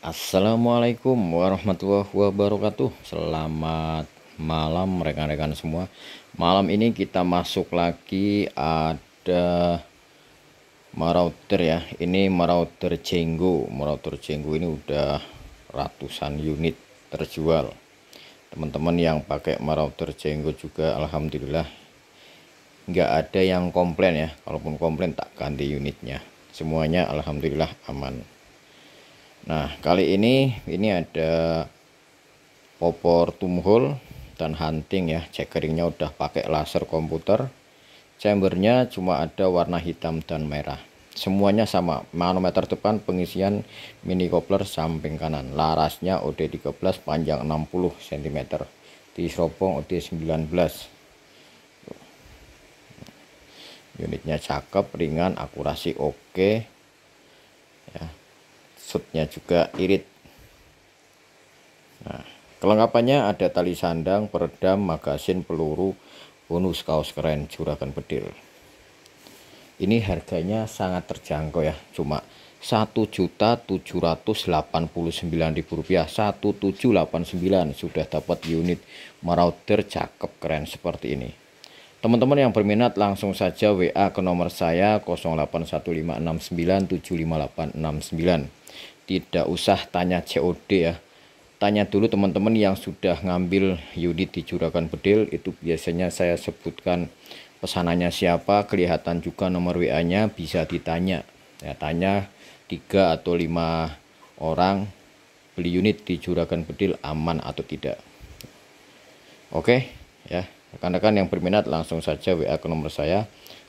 Assalamualaikum warahmatullahi wabarakatuh Selamat malam rekan-rekan semua Malam ini kita masuk lagi ada marauter ya Ini marauter Jenggo Marauter Jenggo ini udah ratusan unit terjual Teman-teman yang pakai marauter Jenggo juga Alhamdulillah nggak ada yang komplain ya Kalaupun komplain tak ganti unitnya Semuanya Alhamdulillah aman Nah kali ini ini ada popor tumhole dan hunting ya checkeringnya udah pakai laser komputer chambernya cuma ada warna hitam dan merah semuanya sama manometer depan pengisian mini coupler samping kanan larasnya OD13 panjang 60 cm di OD19 unitnya cakep ringan akurasi oke okay setnya juga irit nah kelengkapannya ada tali sandang peredam magasin peluru bonus kaos keren juragan bedil ini harganya sangat terjangkau ya cuma satu satu juta tujuh ratus delapan puluh sembilan ribu rupiah, tujuh delapan sembilan sudah dapat unit marauder cakep keren seperti ini teman-teman yang berminat langsung saja WA ke nomor saya sembilan tidak usah tanya COD ya tanya dulu teman-teman yang sudah ngambil unit di Juragan Bedil itu biasanya saya sebutkan pesanannya siapa kelihatan juga nomor WA nya bisa ditanya ya tanya tiga atau lima orang beli unit di Juragan Bedil aman atau tidak oke ya rekan-rekan yang berminat langsung saja WA ke nomor saya